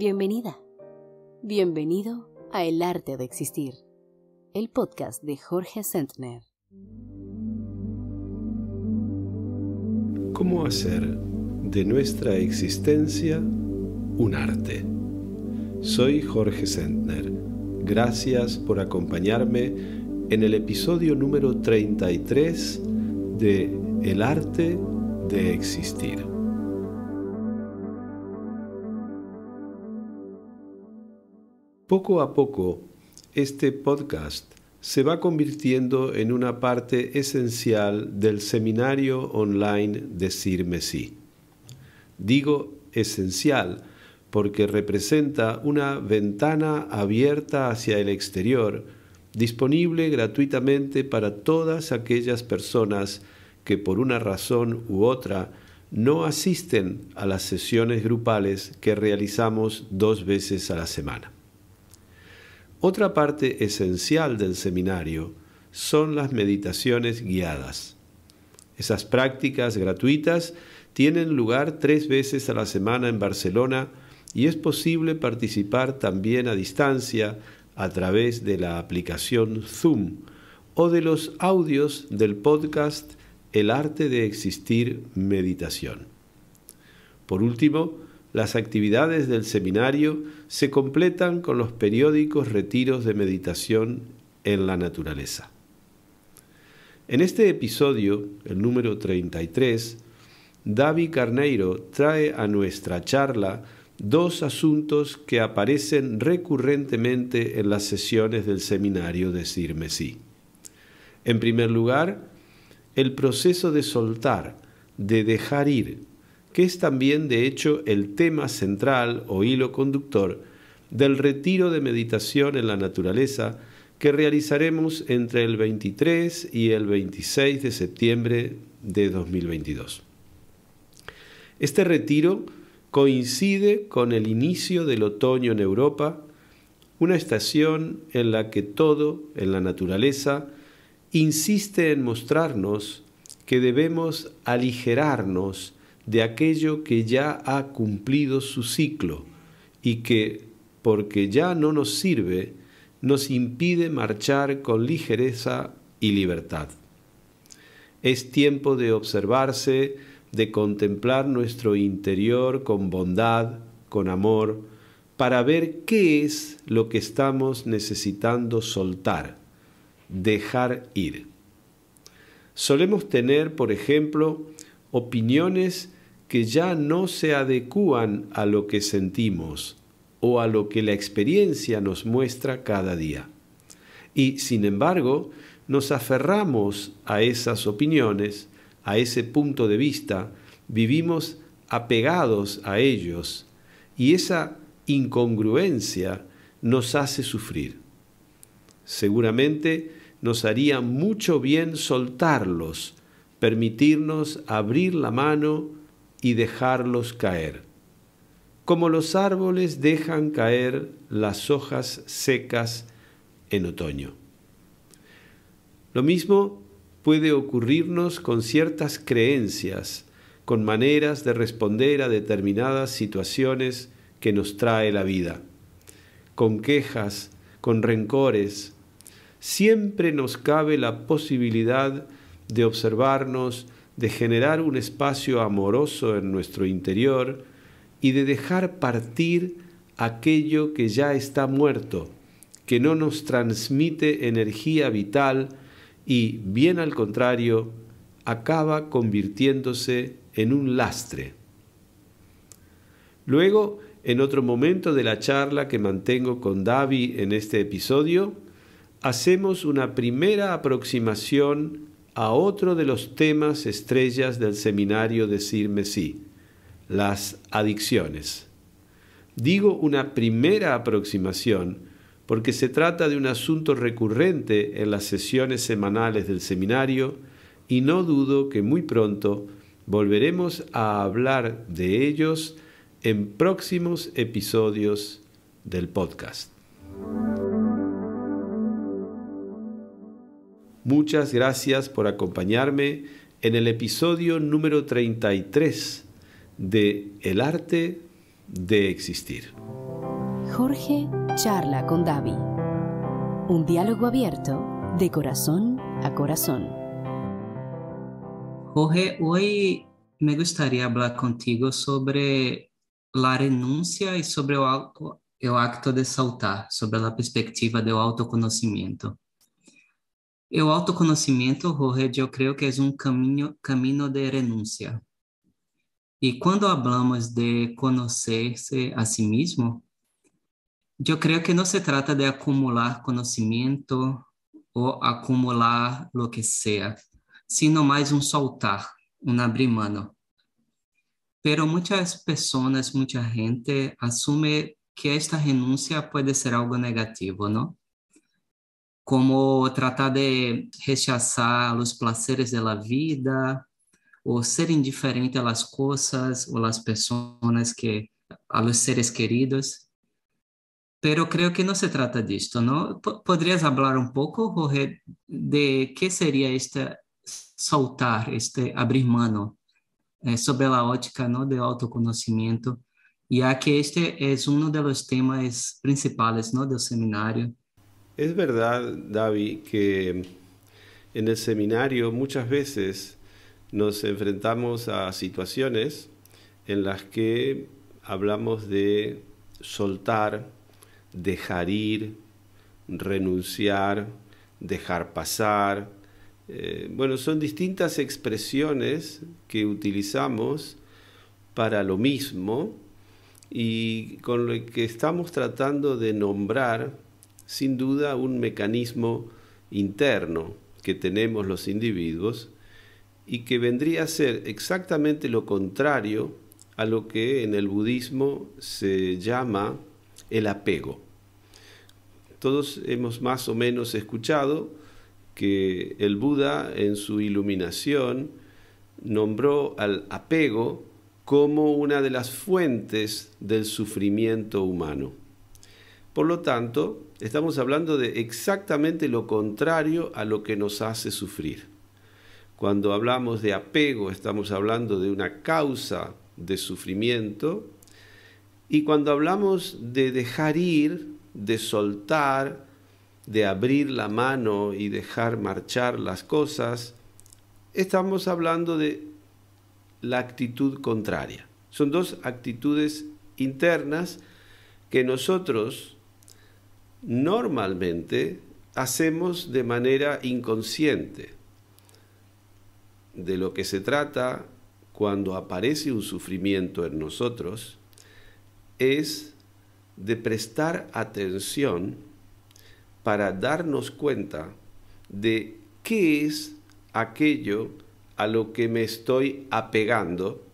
Bienvenida. Bienvenido a El Arte de Existir, el podcast de Jorge Sentner. ¿Cómo hacer de nuestra existencia un arte? Soy Jorge Sentner. Gracias por acompañarme en el episodio número 33 de El Arte de Existir. Poco a poco, este podcast se va convirtiendo en una parte esencial del seminario online Decirme Sí. Digo esencial porque representa una ventana abierta hacia el exterior, disponible gratuitamente para todas aquellas personas que por una razón u otra no asisten a las sesiones grupales que realizamos dos veces a la semana. Otra parte esencial del seminario son las meditaciones guiadas. Esas prácticas gratuitas tienen lugar tres veces a la semana en Barcelona y es posible participar también a distancia a través de la aplicación Zoom o de los audios del podcast El arte de existir meditación. Por último, las actividades del seminario se completan con los periódicos retiros de meditación en la naturaleza. En este episodio, el número 33, David Carneiro trae a nuestra charla dos asuntos que aparecen recurrentemente en las sesiones del seminario Decirme Sí. En primer lugar, el proceso de soltar, de dejar ir, que es también de hecho el tema central o hilo conductor del retiro de meditación en la naturaleza que realizaremos entre el 23 y el 26 de septiembre de 2022. Este retiro coincide con el inicio del otoño en Europa, una estación en la que todo en la naturaleza insiste en mostrarnos que debemos aligerarnos de aquello que ya ha cumplido su ciclo y que, porque ya no nos sirve, nos impide marchar con ligereza y libertad. Es tiempo de observarse, de contemplar nuestro interior con bondad, con amor, para ver qué es lo que estamos necesitando soltar, dejar ir. Solemos tener, por ejemplo, opiniones que ya no se adecúan a lo que sentimos o a lo que la experiencia nos muestra cada día. Y, sin embargo, nos aferramos a esas opiniones, a ese punto de vista, vivimos apegados a ellos, y esa incongruencia nos hace sufrir. Seguramente nos haría mucho bien soltarlos, permitirnos abrir la mano y dejarlos caer, como los árboles dejan caer las hojas secas en otoño. Lo mismo puede ocurrirnos con ciertas creencias, con maneras de responder a determinadas situaciones que nos trae la vida, con quejas, con rencores. Siempre nos cabe la posibilidad de observarnos, de generar un espacio amoroso en nuestro interior y de dejar partir aquello que ya está muerto, que no nos transmite energía vital y, bien al contrario, acaba convirtiéndose en un lastre. Luego, en otro momento de la charla que mantengo con Davi en este episodio, hacemos una primera aproximación a otro de los temas estrellas del seminario Decirme Sí, las adicciones. Digo una primera aproximación porque se trata de un asunto recurrente en las sesiones semanales del seminario y no dudo que muy pronto volveremos a hablar de ellos en próximos episodios del podcast. Muchas gracias por acompañarme en el episodio número 33 de El arte de existir. Jorge charla con Davi. Un diálogo abierto de corazón a corazón. Jorge, hoy me gustaría hablar contigo sobre la renuncia y sobre el acto de saltar, sobre la perspectiva del autoconocimiento. O autoconocimiento, Jorge, eu creio que é um caminho, caminho de renúncia. E quando falamos de conhecer-se a si mesmo, eu creio que não se trata de acumular conhecimento ou acumular lo que seja, sino mais um soltar, um abrir mano. Pero muitas pessoas, muita gente assume que esta renúncia pode ser algo negativo, não? como tratar de rechazar os placeres da vida ou ser indiferente às coisas ou às pessoas que a los seres queridos. Pero creo que não se trata disto, ¿no? ¿Podrías hablar um pouco, Jorge, de que seria este soltar, este abrir mano eh, sobre a ótica ¿no? de autoconhecimento, já que este é um dos temas principais ¿no? do seminário, Es verdad, David, que en el seminario muchas veces nos enfrentamos a situaciones en las que hablamos de soltar, dejar ir, renunciar, dejar pasar. Eh, bueno, son distintas expresiones que utilizamos para lo mismo y con lo que estamos tratando de nombrar sin duda un mecanismo interno que tenemos los individuos y que vendría a ser exactamente lo contrario a lo que en el budismo se llama el apego. Todos hemos más o menos escuchado que el Buda en su iluminación nombró al apego como una de las fuentes del sufrimiento humano. Por lo tanto, estamos hablando de exactamente lo contrario a lo que nos hace sufrir. Cuando hablamos de apego, estamos hablando de una causa de sufrimiento. Y cuando hablamos de dejar ir, de soltar, de abrir la mano y dejar marchar las cosas, estamos hablando de la actitud contraria. Son dos actitudes internas que nosotros normalmente hacemos de manera inconsciente. De lo que se trata cuando aparece un sufrimiento en nosotros es de prestar atención para darnos cuenta de qué es aquello a lo que me estoy apegando,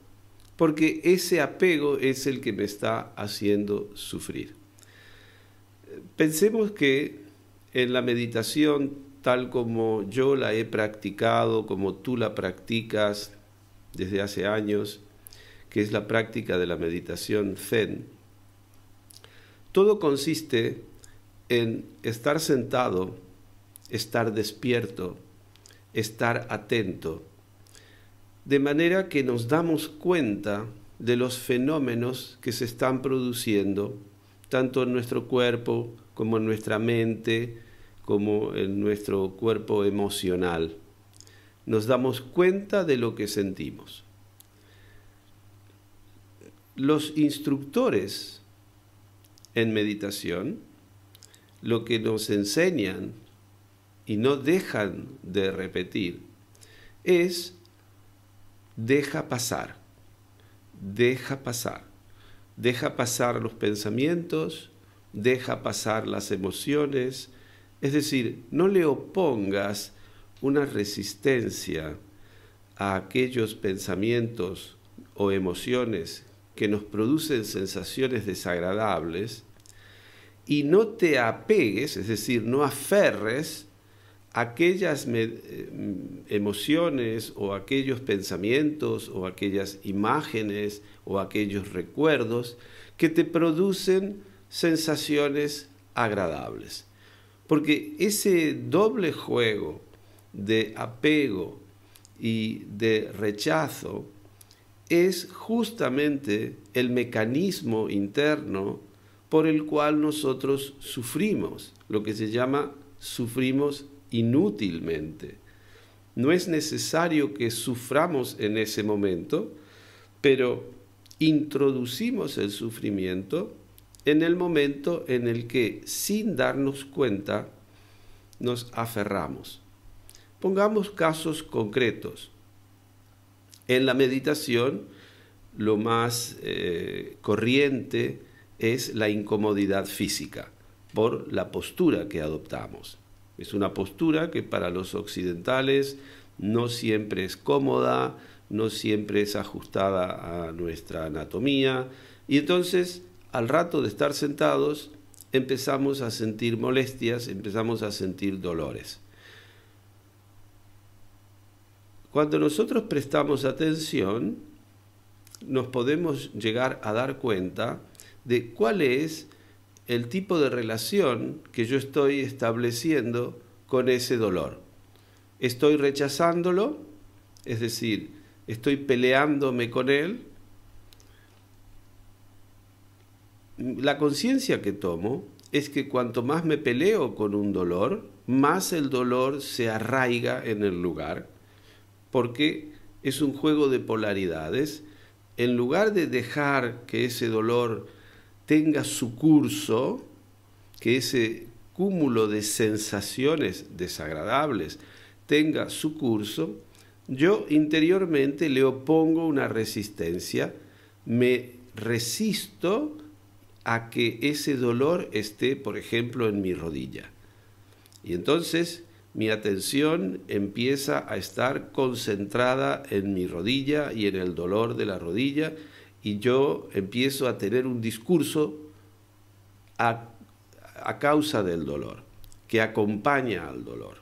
porque ese apego es el que me está haciendo sufrir pensemos que en la meditación, tal como yo la he practicado, como tú la practicas desde hace años, que es la práctica de la meditación zen, todo consiste en estar sentado, estar despierto, estar atento, de manera que nos damos cuenta de los fenómenos que se están produciendo tanto en nuestro cuerpo como en nuestra mente, como en nuestro cuerpo emocional. Nos damos cuenta de lo que sentimos. Los instructores en meditación lo que nos enseñan y no dejan de repetir es deja pasar, deja pasar deja pasar los pensamientos, deja pasar las emociones, es decir, no le opongas una resistencia a aquellos pensamientos o emociones que nos producen sensaciones desagradables y no te apegues, es decir, no aferres aquellas eh, emociones o aquellos pensamientos o aquellas imágenes o aquellos recuerdos que te producen sensaciones agradables. Porque ese doble juego de apego y de rechazo es justamente el mecanismo interno por el cual nosotros sufrimos, lo que se llama sufrimos inútilmente. No es necesario que suframos en ese momento, pero introducimos el sufrimiento en el momento en el que, sin darnos cuenta, nos aferramos. Pongamos casos concretos. En la meditación, lo más eh, corriente es la incomodidad física por la postura que adoptamos. Es una postura que para los occidentales no siempre es cómoda, no siempre es ajustada a nuestra anatomía. Y entonces, al rato de estar sentados, empezamos a sentir molestias, empezamos a sentir dolores. Cuando nosotros prestamos atención, nos podemos llegar a dar cuenta de cuál es el tipo de relación que yo estoy estableciendo con ese dolor. Estoy rechazándolo, es decir, estoy peleándome con él. La conciencia que tomo es que cuanto más me peleo con un dolor, más el dolor se arraiga en el lugar, porque es un juego de polaridades. En lugar de dejar que ese dolor tenga su curso, que ese cúmulo de sensaciones desagradables tenga su curso, yo interiormente le opongo una resistencia, me resisto a que ese dolor esté, por ejemplo, en mi rodilla. Y entonces mi atención empieza a estar concentrada en mi rodilla y en el dolor de la rodilla y yo empiezo a tener un discurso a, causa del dolor, que acompaña al dolor.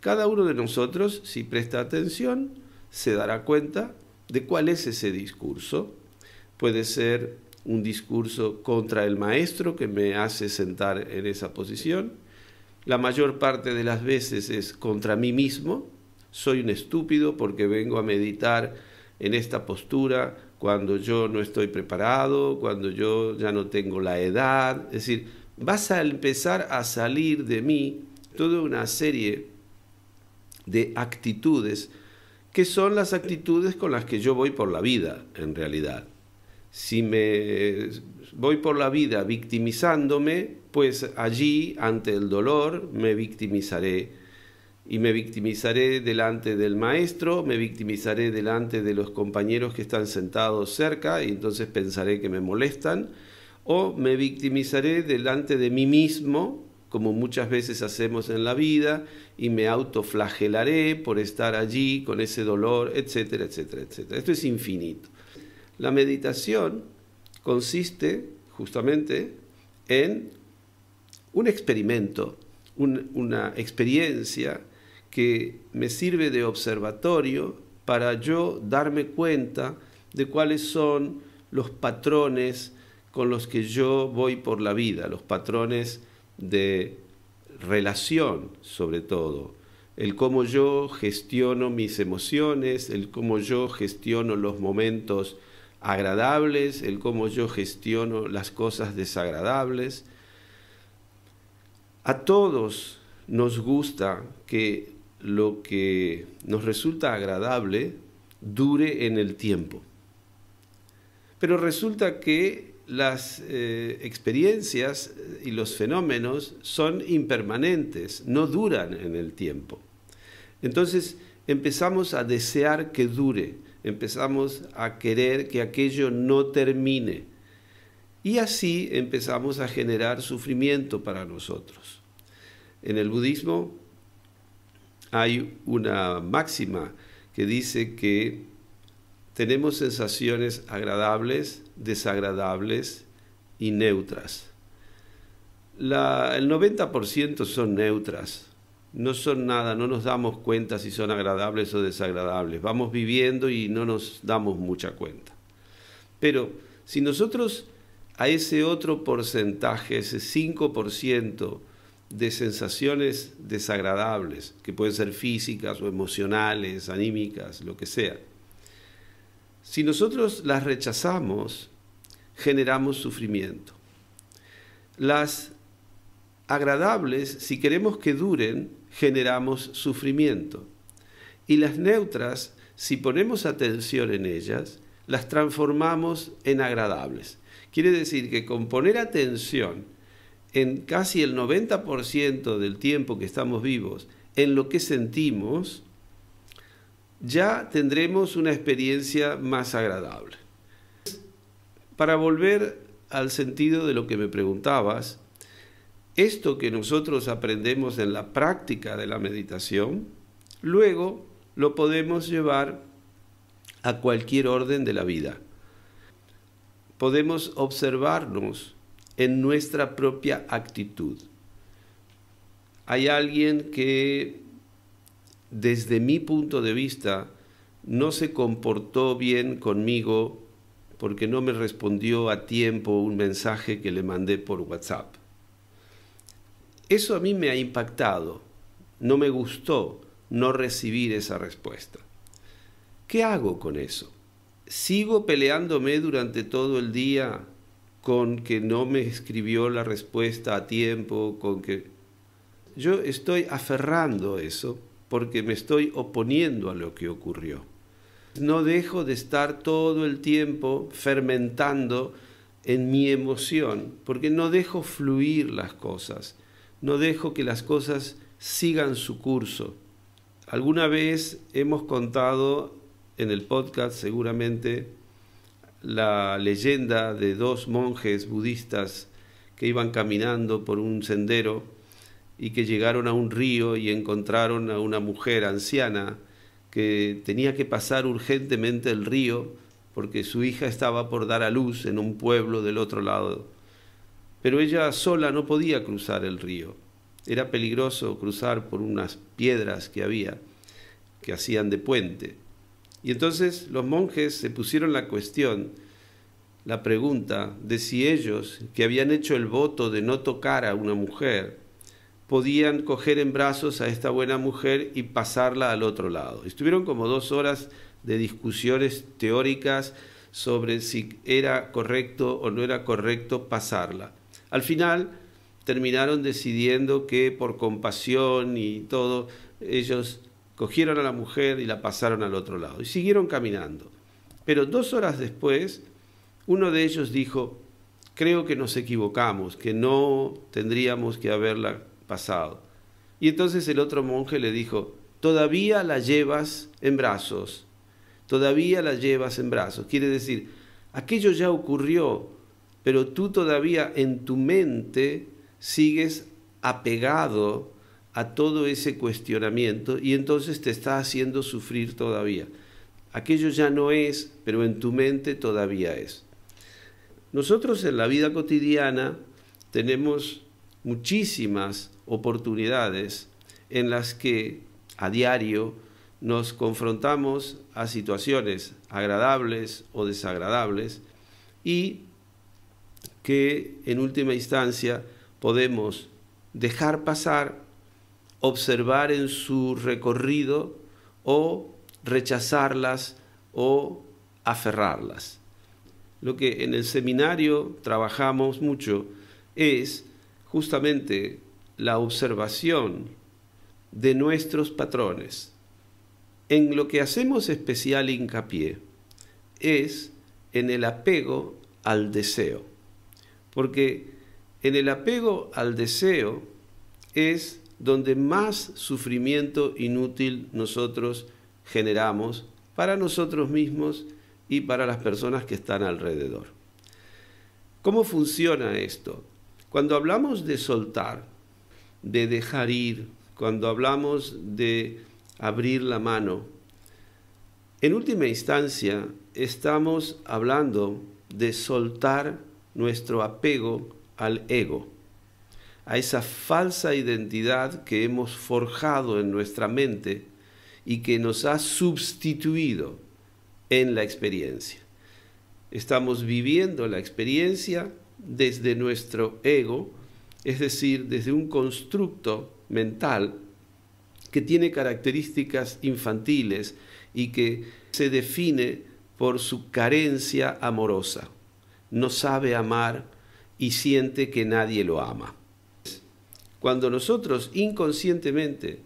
Cada uno de nosotros, si presta atención, se dará cuenta de cuál es ese discurso. Puede ser un discurso contra el maestro que me hace sentar en esa posición. La mayor parte de las veces es contra mí mismo. Soy un estúpido porque vengo a meditar en esta postura cuando yo no estoy preparado, cuando yo ya no tengo la edad. Es decir, vas a empezar a salir de mí toda una serie de actitudes que son las actitudes con las que yo voy por la vida, en realidad. Si me voy por la vida victimizándome, pues allí, ante el dolor, me victimizaré y me victimizaré delante del maestro, me victimizaré delante de los compañeros que están sentados cerca y entonces pensaré que me molestan, o me victimizaré delante de mí mismo, como muchas veces hacemos en la vida, y me autoflagelaré por estar allí con ese dolor, etcétera, etcétera, etcétera. Esto es infinito. La meditación consiste justamente en un experimento, una experiencia, que me sirve de observatorio para yo darme cuenta de cuáles son los patrones con los que yo voy por la vida, los patrones de relación sobre todo, el cómo yo gestiono mis emociones, el cómo yo gestiono los momentos agradables, el cómo yo gestiono las cosas desagradables. A todos nos gusta que lo que nos resulta agradable dure en el tiempo. Pero resulta que las eh, experiencias eh, y los fenómenos son impermanentes, no duran en el tiempo. Entonces empezamos a desear que dure, empezamos a querer que aquello no termine. Y así empezamos a generar sufrimiento para nosotros. En el budismo hay una máxima que dice que tenemos sensaciones agradables, desagradables y neutras. el 90% son neutras, no son nada, no nos damos cuenta si son agradables o desagradables. Vamos viviendo y no nos damos mucha cuenta. Pero si nosotros a ese otro porcentaje, ese 5%, de sensaciones desagradables, que pueden ser físicas o emocionales, anímicas, lo que sea. Si nosotros las rechazamos, generamos sufrimiento. Las agradables, si queremos que duren, generamos sufrimiento. Y las neutras, si ponemos atención en ellas, las transformamos en agradables. Quiere decir que con poner atención en casi el 90% del tiempo que estamos vivos, en lo que sentimos, ya tendremos una experiencia más agradable. Para volver al sentido de lo que me preguntabas, esto que nosotros aprendemos en la práctica de la meditación, luego lo podemos llevar a cualquier orden de la vida. Podemos observarnos en nuestra propia actitud. Hay alguien que, desde mi punto de vista, no se comportó bien conmigo porque no me respondió a tiempo un mensaje que le mandé por WhatsApp. Eso a mí me ha impactado. No me gustó no recibir esa respuesta. ¿Qué hago con eso? ¿Sigo peleándome durante todo el día con que no me escribió la respuesta a tiempo, con que... Yo estoy aferrando eso porque me estoy oponiendo a lo que ocurrió. No dejo de estar todo el tiempo fermentando en mi emoción, porque no dejo fluir las cosas, no dejo que las cosas sigan su curso. Alguna vez hemos contado en el podcast seguramente la leyenda de dos monjes budistas que iban caminando por un sendero y que llegaron a un río y encontraron a una mujer anciana que tenía que pasar urgentemente el río porque su hija estaba por dar a luz en un pueblo del otro lado. Pero ella sola no podía cruzar el río. Era peligroso cruzar por unas piedras que había, que hacían de puente. Y entonces los monjes se pusieron la cuestión, la pregunta de si ellos, que habían hecho el voto de no tocar a una mujer, podían coger en brazos a esta buena mujer y pasarla al otro lado. Estuvieron como dos horas de discusiones teóricas sobre si era correcto o no era correcto pasarla. Al final terminaron decidiendo que por compasión y todo, ellos Cogieron a la mujer y la pasaron al otro lado y siguieron caminando. Pero dos horas después, uno de ellos dijo, creo que nos equivocamos, que no tendríamos que haberla pasado. Y entonces el otro monje le dijo, todavía la llevas en brazos, todavía la llevas en brazos. Quiere decir, aquello ya ocurrió, pero tú todavía en tu mente sigues apegado a todo ese cuestionamiento y entonces te está haciendo sufrir todavía. Aquello ya no es, pero en tu mente todavía es. Nosotros en la vida cotidiana tenemos muchísimas oportunidades en las que a diario nos confrontamos a situaciones agradables o desagradables y que en última instancia podemos dejar pasar observar en su recorrido o rechazarlas o aferrarlas. Lo que en el seminario trabajamos mucho es justamente la observación de nuestros patrones. En lo que hacemos especial hincapié es en el apego al deseo, porque en el apego al deseo es donde más sufrimiento inútil nosotros generamos para nosotros mismos y para las personas que están alrededor. ¿Cómo funciona esto? Cuando hablamos de soltar, de dejar ir, cuando hablamos de abrir la mano, en última instancia estamos hablando de soltar nuestro apego al ego a esa falsa identidad que hemos forjado en nuestra mente y que nos ha sustituido en la experiencia. Estamos viviendo la experiencia desde nuestro ego, es decir, desde un constructo mental que tiene características infantiles y que se define por su carencia amorosa. No sabe amar y siente que nadie lo ama. Cuando nosotros inconscientemente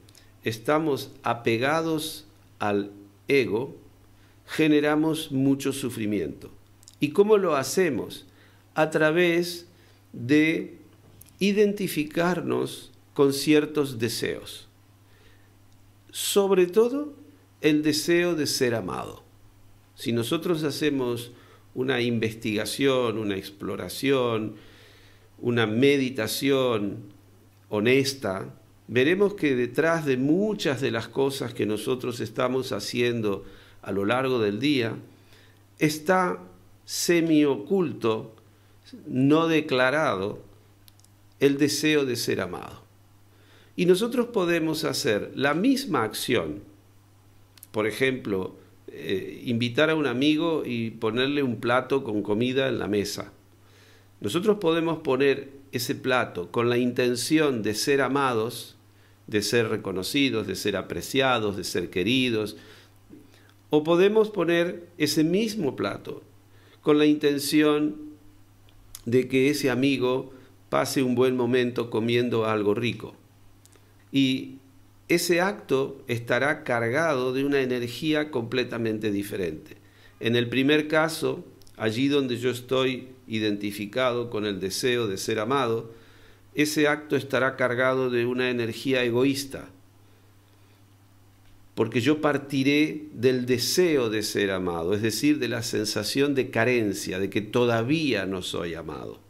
estamos apegados al ego, generamos mucho sufrimiento. ¿Y cómo lo hacemos? A través de identificarnos con ciertos deseos. Sobre todo el deseo de ser amado. Si nosotros hacemos una investigación, una exploración, una meditación honesta, veremos que detrás de muchas de las cosas que nosotros estamos haciendo a lo largo del día, está semioculto, no declarado, el deseo de ser amado. Y nosotros podemos hacer la misma acción, por ejemplo, eh, invitar a un amigo y ponerle un plato con comida en la mesa. Nosotros podemos poner ese plato con la intención de ser amados, de ser reconocidos, de ser apreciados, de ser queridos. O podemos poner ese mismo plato con la intención de que ese amigo pase un buen momento comiendo algo rico. Y ese acto estará cargado de una energía completamente diferente. En el primer caso, allí donde yo estoy identificado con el deseo de ser amado, ese acto estará cargado de una energía egoísta, porque yo partiré del deseo de ser amado, es decir, de la sensación de carencia, de que todavía no soy amado.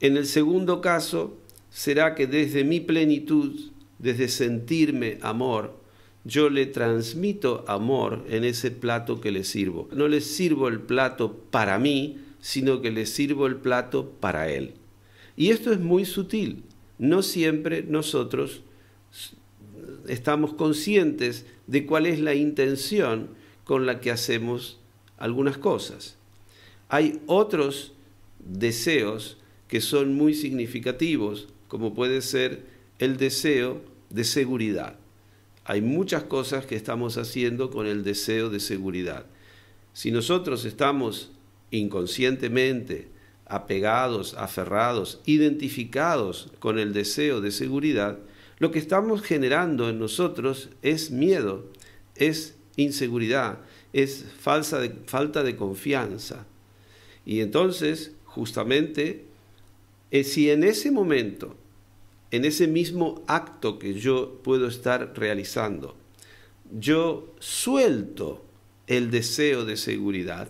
En el segundo caso, será que desde mi plenitud, desde sentirme amor, yo le transmito amor en ese plato que le sirvo. No le sirvo el plato para mí, sino que le sirvo el plato para él. Y esto es muy sutil. No siempre nosotros estamos conscientes de cuál es la intención con la que hacemos algunas cosas. Hay otros deseos que son muy significativos, como puede ser el deseo de seguridad. Hay muchas cosas que estamos haciendo con el deseo de seguridad. Si nosotros estamos inconscientemente apegados, aferrados, identificados con el deseo de seguridad, lo que estamos generando en nosotros es miedo, es inseguridad, es falsa de, falta de confianza. Y entonces, justamente, eh, si en ese momento en ese mismo acto que yo puedo estar realizando, yo suelto el deseo de seguridad,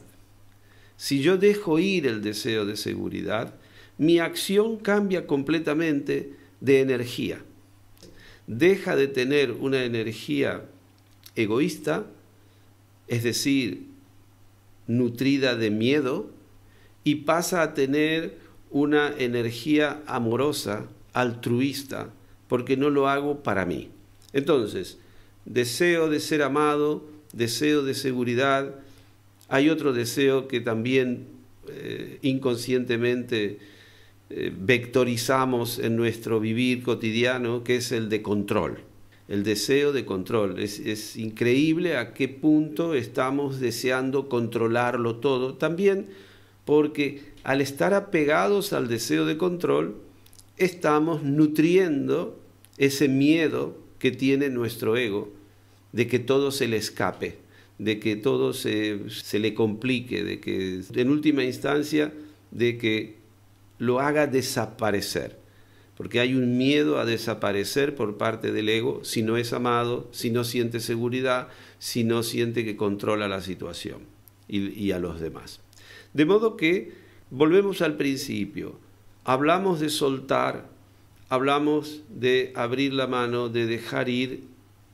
si yo dejo ir el deseo de seguridad, mi acción cambia completamente de energía. Deja de tener una energía egoísta, es decir, nutrida de miedo, y pasa a tener una energía amorosa, altruista, porque no lo hago para mí. Entonces, deseo de ser amado, deseo de seguridad, hay otro deseo que también eh, inconscientemente eh, vectorizamos en nuestro vivir cotidiano, que es el de control el deseo de control. es, increíble a qué punto estamos deseando controlarlo todo. También porque al estar apegados al deseo de control, estamos nutriendo ese miedo que tiene nuestro ego de que todo se le escape, de que todo se, le complique, de que en última instancia, de que lo haga desaparecer. Porque hay un miedo a desaparecer por parte del ego si no es amado, si no siente seguridad, si no siente que controla la situación y a los demás. De modo que volvemos al principio hablamos de soltar, hablamos de abrir la mano, de dejar ir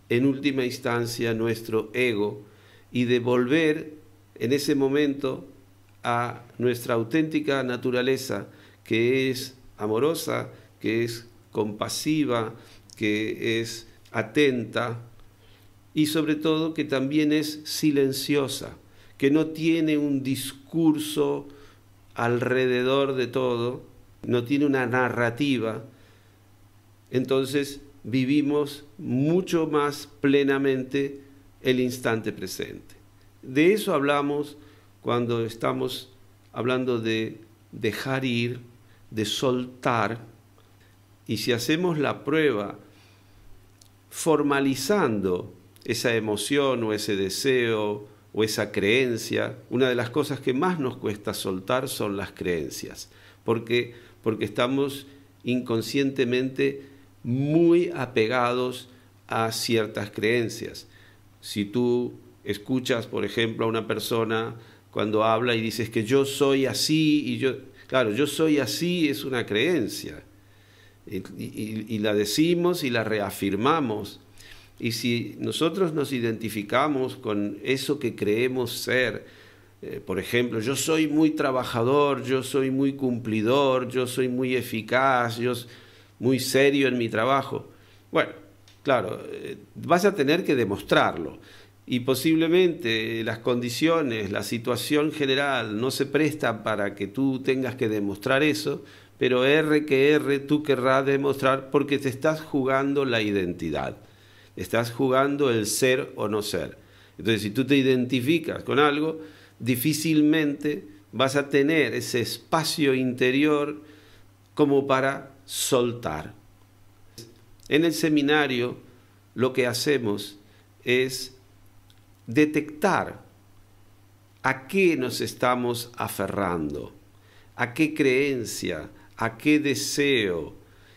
en última instancia nuestro ego y de volver en ese momento a nuestra auténtica naturaleza que es amorosa, que es compasiva, que es atenta y sobre todo que también es silenciosa, que no tiene un discurso alrededor de todo, no tiene una narrativa, entonces vivimos mucho más plenamente el instante presente. De eso hablamos cuando estamos hablando de dejar ir, de soltar, y si hacemos la prueba formalizando esa emoción o ese deseo o esa creencia, una de las cosas que más nos cuesta soltar son las creencias, porque porque estamos inconscientemente muy apegados a ciertas creencias. Si tú escuchas, por ejemplo, a una persona cuando habla y dices que yo soy así y yo, claro, yo soy así es una creencia. y la decimos y la reafirmamos. Y si nosotros nos identificamos con eso que creemos ser, eh, por ejemplo, yo soy muy trabajador, yo soy muy cumplidor, yo soy muy eficaz, yo soy muy serio en mi trabajo. Bueno, claro, eh, vas a tener que demostrarlo y posiblemente eh, las condiciones, la situación general no se presta para que tú tengas que demostrar eso, pero R que R tú querrás demostrar porque te estás jugando la identidad, estás jugando el ser o no ser. Entonces, si tú te identificas con algo, difícilmente vas a tener ese espacio interior como para soltar. En el seminario lo que hacemos es detectar a qué nos estamos aferrando, a qué creencia, a qué deseo.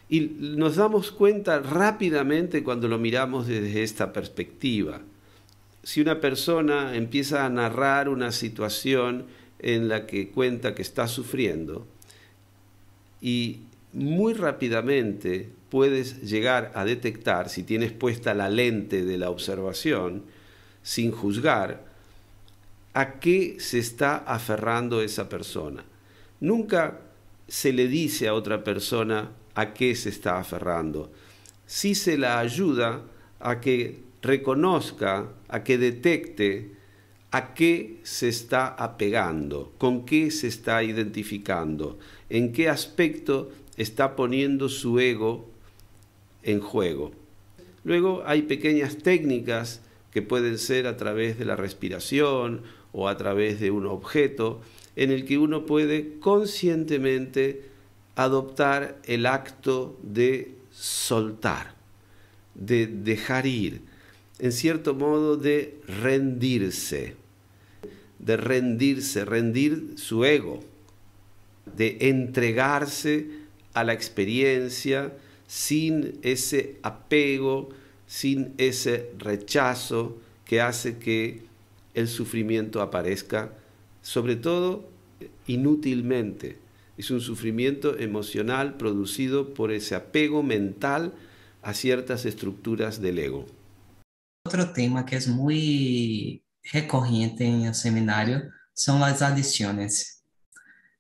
Y nos damos cuenta rápidamente cuando lo miramos desde esta perspectiva si una persona empieza a narrar una situación en la que cuenta que está sufriendo y muy rápidamente puedes llegar a detectar, si tienes puesta la lente de la observación, sin juzgar, a qué se está aferrando esa persona. Nunca se le dice a otra persona a qué se está aferrando. Si se la ayuda a que reconozca, a que detecte a qué se está apegando, con qué se está identificando, en qué aspecto está poniendo su ego en juego. Luego hay pequeñas técnicas que pueden ser a través de la respiración o a través de un objeto en el que uno puede conscientemente adoptar el acto de soltar, de dejar ir, en cierto modo, de rendirse, de rendirse, rendir su ego, de entregarse a la experiencia sin ese apego, sin ese rechazo que hace que el sufrimiento aparezca, sobre todo inútilmente. Es un sufrimiento emocional producido por ese apego mental a ciertas estructuras del ego. Outro tema que é muito recorrente em seminário são as adições,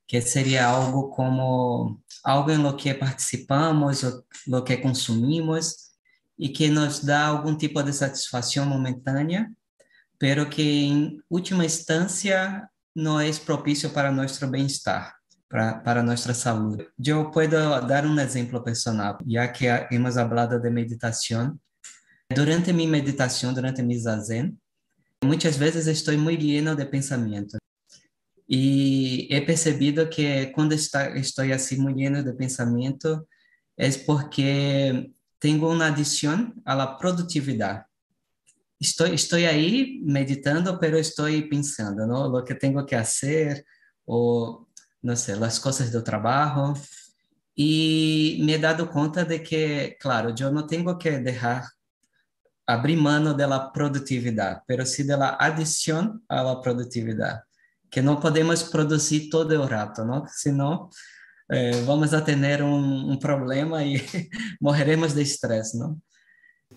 que seria algo como algo em lo que participamos, o lo que consumimos e que nos dá algum tipo de satisfação momentânea, pero que em última instância não é propício para bem-estar, Para, para nossa saúde. Eu posso dar um exemplo personal, já que hemos hablado de meditação. Durante minha meditação, durante minha zazen, muitas vezes estou muito lleno de pensamento. E é percebido que quando está, estou assim muito lleno de pensamento, é porque tenho uma adição à produtividade. Estou, estou aí meditando, mas estou pensando, não? O que tenho que fazer, ou, não sei, as coisas do trabalho. E me he dado conta de que, claro, eu não tenho que deixar abrir mano de la productividad, pero sí de la adición a la productividad, que no podemos producir todo el rato, ¿no? Sino eh, vamos a tener un, um, um problema y e moriremos de estrés, ¿no?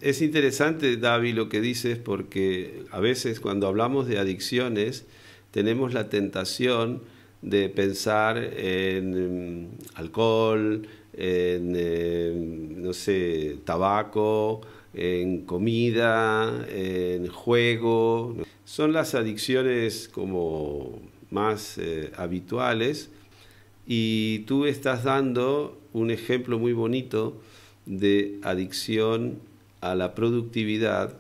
Es interesante, David, lo que dices, porque a veces cuando hablamos de adicciones tenemos la tentación de pensar en mm, alcohol, en, em, no sé, tabaco, en comida, en juego. Son las adicciones como más eh, habituales y tú estás dando un ejemplo muy bonito de adicción a la productividad.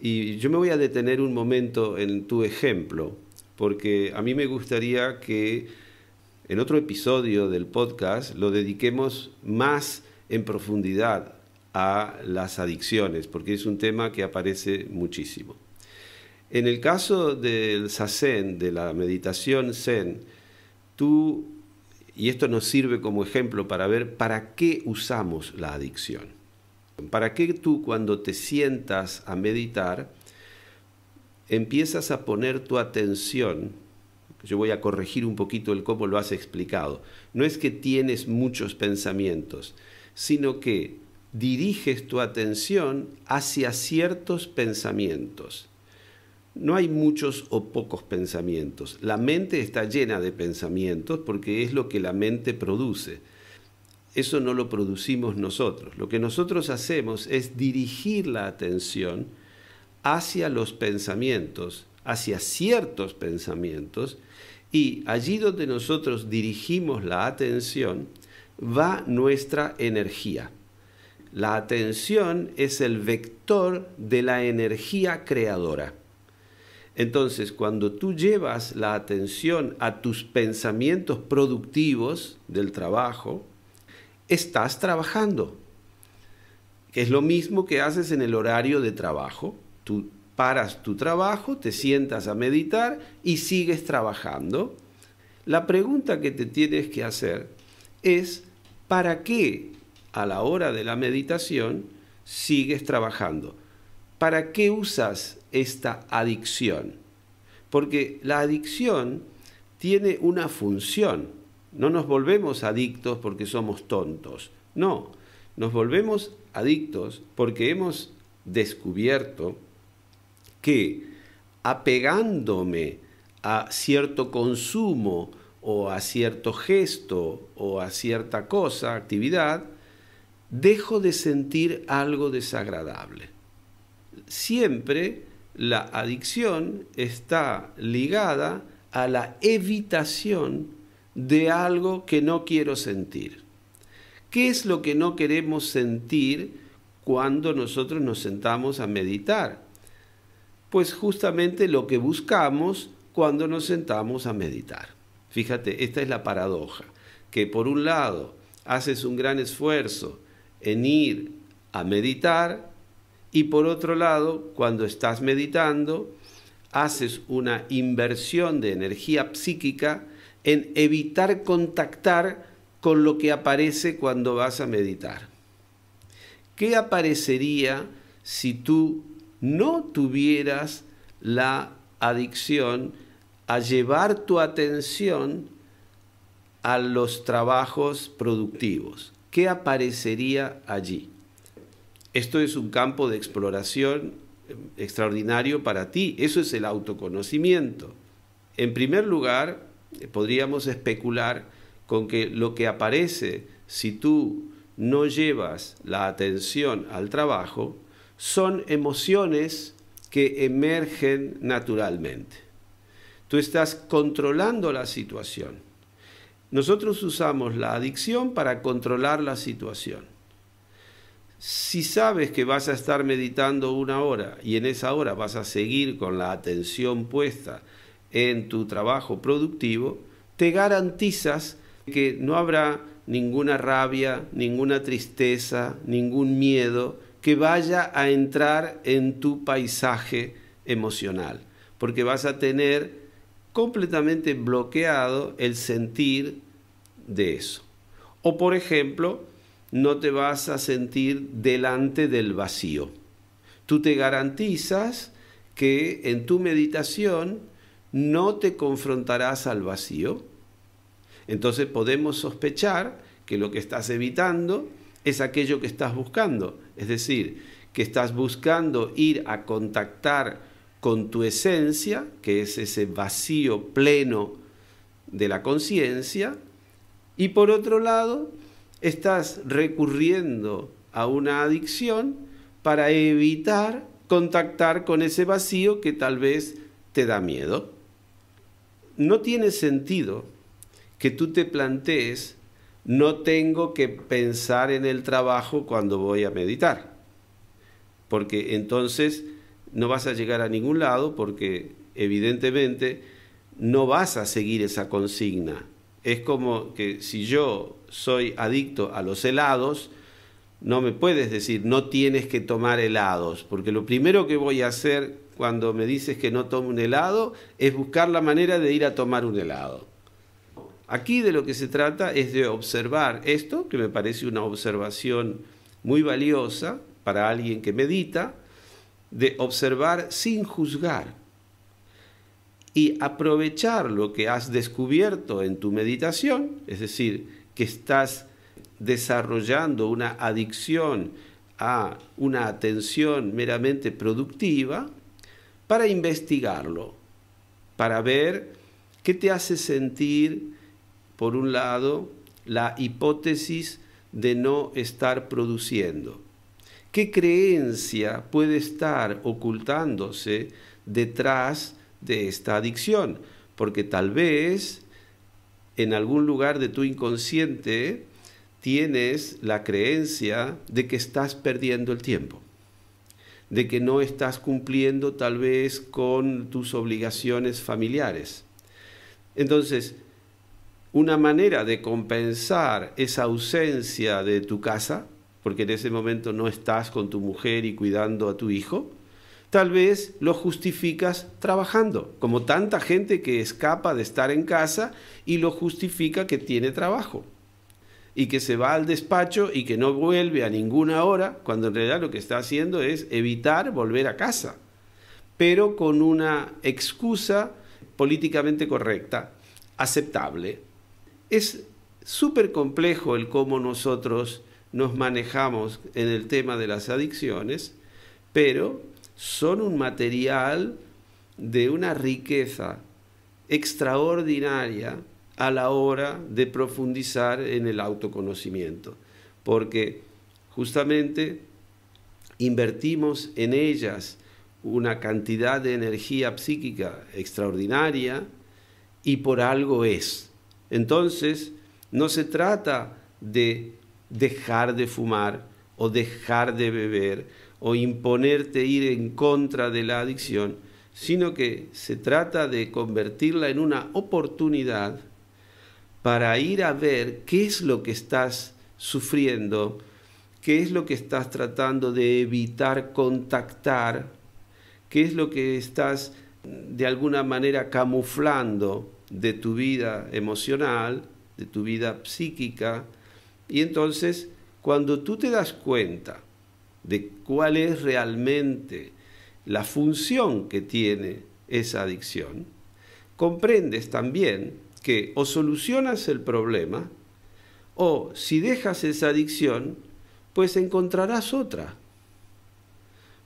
Y yo me voy a detener un momento en tu ejemplo, porque a mí me gustaría que en otro episodio del podcast lo dediquemos más en profundidad a las adicciones, porque es un tema que aparece muchísimo. En el caso del sasen, de la meditación zen, tú, y esto nos sirve como ejemplo para ver para qué usamos la adicción. ¿Para qué tú cuando te sientas a meditar empiezas a poner tu atención? Yo voy a corregir un poquito el cómo lo has explicado. No es que tienes muchos pensamientos, sino que diriges tu atención hacia ciertos pensamientos. No hay muchos o pocos pensamientos. La mente está llena de pensamientos porque es lo que la mente produce. Eso no lo producimos nosotros. Lo que nosotros hacemos es dirigir la atención hacia los pensamientos, hacia ciertos pensamientos, y allí donde nosotros dirigimos la atención va nuestra energía. La atención es el vector de la energía creadora. Entonces, cuando tú llevas la atención a tus pensamientos productivos del trabajo, estás trabajando. es lo mismo que haces en el horario de trabajo. Tú paras tu trabajo, te sientas a meditar y sigues trabajando. La pregunta que te tienes que hacer es, ¿para qué a la hora de la meditación sigues trabajando. ¿Para qué usas esta adicción? Porque la adicción tiene una función. No nos volvemos adictos porque somos tontos. No, nos volvemos adictos porque hemos descubierto que apegándome a cierto consumo o a cierto gesto o a cierta cosa, actividad, dejo de sentir algo desagradable. Siempre la adicción está ligada a la evitación de algo que no quiero sentir. ¿Qué es lo que no queremos sentir cuando nosotros nos sentamos a meditar? Pues justamente lo que buscamos cuando nos sentamos a meditar. Fíjate, esta es la paradoja, que por un lado haces un gran esfuerzo en ir a meditar y por otro lado, cuando estás meditando, haces una inversión de energía psíquica en evitar contactar con lo que aparece cuando vas a meditar. ¿Qué aparecería si tú no tuvieras la adicción a llevar tu atención a los trabajos productivos? ¿qué aparecería allí? Esto es un campo de exploración eh, extraordinario para ti, eso es el autoconocimiento. En primer lugar, eh, podríamos especular con que lo que aparece si tú no llevas la atención al trabajo son emociones que emergen naturalmente. Tú estás controlando la situación nosotros usamos la adicción para controlar la situación. Si sabes que vas a estar meditando una hora y en esa hora vas a seguir con la atención puesta en tu trabajo productivo, te garantizas que no habrá ninguna rabia, ninguna tristeza, ningún miedo que vaya a entrar en tu paisaje emocional, porque vas a tener completamente bloqueado el sentir de eso. O por ejemplo, no te vas a sentir delante del vacío. Tú te garantizas que en tu meditación no te confrontarás al vacío. Entonces podemos sospechar que lo que estás evitando es aquello que estás buscando. Es decir, que estás buscando ir a contactar con tu esencia, que es ese vacío pleno de la conciencia, y por otro lado, estás recurriendo a una adicción para evitar contactar con ese vacío que tal vez te da miedo. No tiene sentido que tú te plantees, no tengo que pensar en el trabajo cuando voy a meditar, porque entonces no vas a llegar a ningún lado porque evidentemente no vas a seguir esa consigna, es como que si yo soy adicto a los helados, no me puedes decir no tienes que tomar helados, porque lo primero que voy a hacer cuando me dices que no tomo un helado es buscar la manera de ir a tomar un helado. Aquí de lo que se trata es de observar esto, que me parece una observación muy valiosa para alguien que medita, de observar sin juzgar y aprovechar lo que has descubierto en tu meditación, es decir, que estás desarrollando una adicción a una atención meramente productiva, para investigarlo, para ver qué te hace sentir, por un lado, la hipótesis de no estar produciendo. ¿Qué creencia puede estar ocultándose detrás de esta adicción, porque tal vez en algún lugar de tu inconsciente tienes la creencia de que estás perdiendo el tiempo, de que no estás cumpliendo tal vez con tus obligaciones familiares. Entonces, una manera de compensar esa ausencia de tu casa, porque en ese momento no estás con tu mujer y cuidando a tu hijo, tal vez lo justificas trabajando, como tanta gente que escapa de estar en casa y lo justifica que tiene trabajo y que se va al despacho y que no vuelve a ninguna hora, cuando en realidad lo que está haciendo es evitar volver a casa, pero con una excusa políticamente correcta, aceptable. Es súper complejo el cómo nosotros nos manejamos en el tema de las adicciones, pero son un material de una riqueza extraordinaria a la hora de profundizar en el autoconocimiento, porque justamente invertimos en ellas una cantidad de energía psíquica extraordinaria y por algo es. Entonces, no se trata de dejar de fumar o dejar de beber o imponerte ir en contra de la adicción, sino que se trata de convertirla en una oportunidad para ir a ver qué es lo que estás sufriendo, qué es lo que estás tratando de evitar contactar, qué es lo que estás de alguna manera camuflando de tu vida emocional, de tu vida psíquica. Y entonces, cuando tú te das cuenta de cuál es realmente la función que tiene esa adicción, comprendes también que o solucionas el problema o si dejas esa adicción, pues encontrarás otra.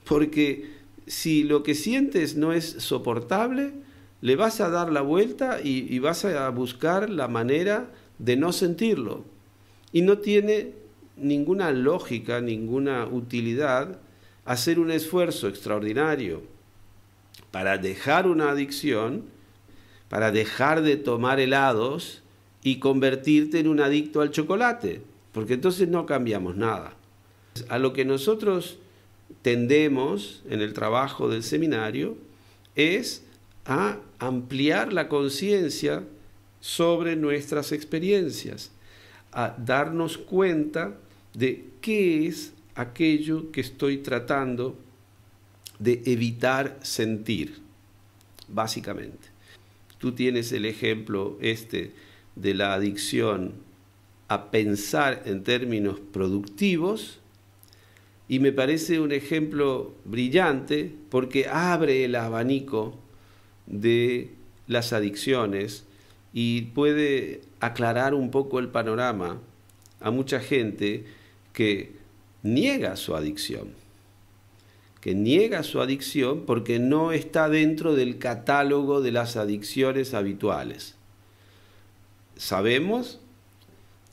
Porque si lo que sientes no es soportable, le vas a dar la vuelta y, vas a buscar la manera de no sentirlo. Y no tiene ninguna lógica, ninguna utilidad hacer un esfuerzo extraordinario para dejar una adicción, para dejar de tomar helados y convertirte en un adicto al chocolate, porque entonces no cambiamos nada. A lo que nosotros tendemos en el trabajo del seminario es a ampliar la conciencia sobre nuestras experiencias, a darnos cuenta de qué es aquello que estoy tratando de evitar sentir, básicamente. Tú tienes el ejemplo este de la adicción a pensar en términos productivos y me parece un ejemplo brillante porque abre el abanico de las adicciones y puede aclarar un poco el panorama a mucha gente que niega su adicción, que niega su adicción porque no está dentro del catálogo de las adicciones habituales. Sabemos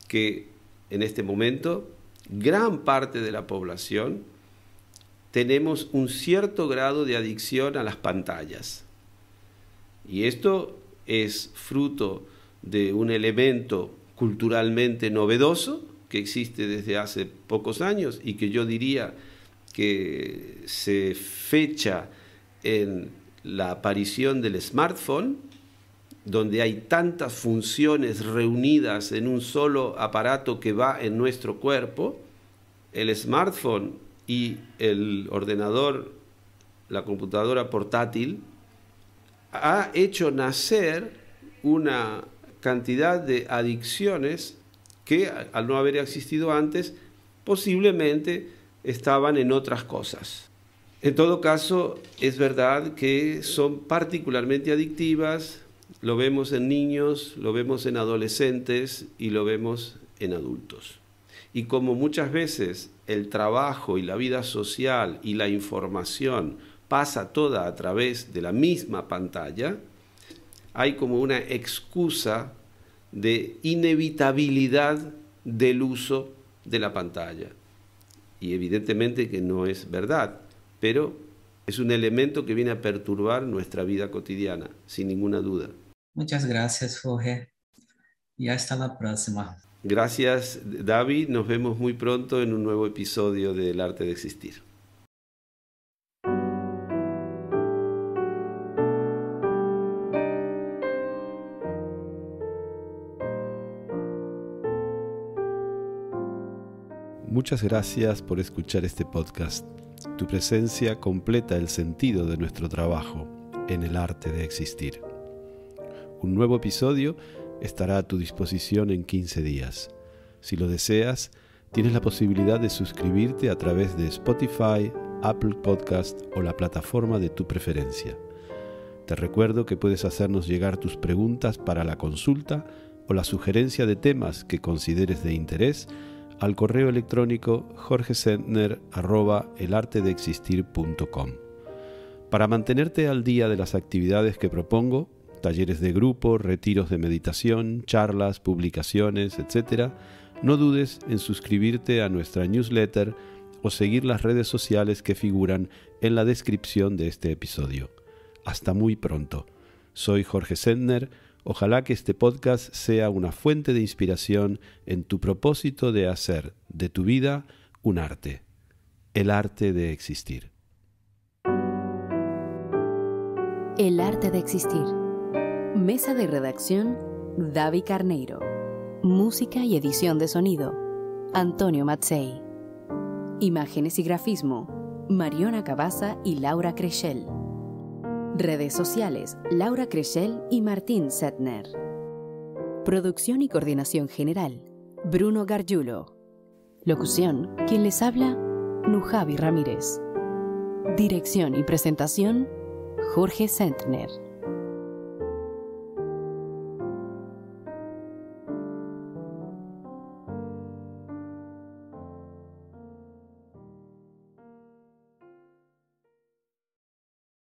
que en este momento gran parte de la población tenemos un cierto grado de adicción a las pantallas. Y esto es fruto de un elemento culturalmente novedoso que existe desde hace pocos años y que yo diría que se fecha en la aparición del smartphone, donde hay tantas funciones reunidas en un solo aparato que va en nuestro cuerpo, el smartphone y el ordenador, la computadora portátil, ha hecho nacer una cantidad de adicciones que al no haber existido antes, posiblemente estaban en otras cosas. En todo caso, es verdad que son particularmente adictivas, lo vemos en niños, lo vemos en adolescentes y lo vemos en adultos. Y como muchas veces el trabajo y la vida social y la información pasa toda a través de la misma pantalla, hay como una excusa de inevitabilidad del uso de la pantalla. Y evidentemente que no es verdad, pero es un elemento que viene a perturbar nuestra vida cotidiana, sin ninguna duda. Muchas gracias, Jorge. Y hasta la próxima. Gracias, David. Nos vemos muy pronto en un nuevo episodio del Arte de Existir. Muchas gracias por escuchar este podcast. Tu presencia completa el sentido de nuestro trabajo en el arte de existir. Un nuevo episodio estará a tu disposición en 15 días. Si lo deseas, tienes la posibilidad de suscribirte a través de Spotify, Apple Podcast o la plataforma de tu preferencia. Te recuerdo que puedes hacernos llegar tus preguntas para la consulta o la sugerencia de temas que consideres de interés al correo electrónico com Para mantenerte al día de las actividades que propongo, talleres de grupo, retiros de meditación, charlas, publicaciones, etc., no dudes en suscribirte a nuestra newsletter o seguir las redes sociales que figuran en la descripción de este episodio. Hasta muy pronto. Soy Jorge Sendner Ojalá que este podcast sea una fuente de inspiración en tu propósito de hacer de tu vida un arte, el arte de existir. El arte de existir. Mesa de redacción, David Carneiro. Música y edición de sonido, Antonio Matzei. Imágenes y grafismo, Mariona Cabaza y Laura Creschel. Redes sociales, Laura Creschel y Martín Setner. Producción y coordinación general, Bruno Gargiulo. Locución, quien les habla, Nujavi Ramírez. Dirección y presentación, Jorge Settner.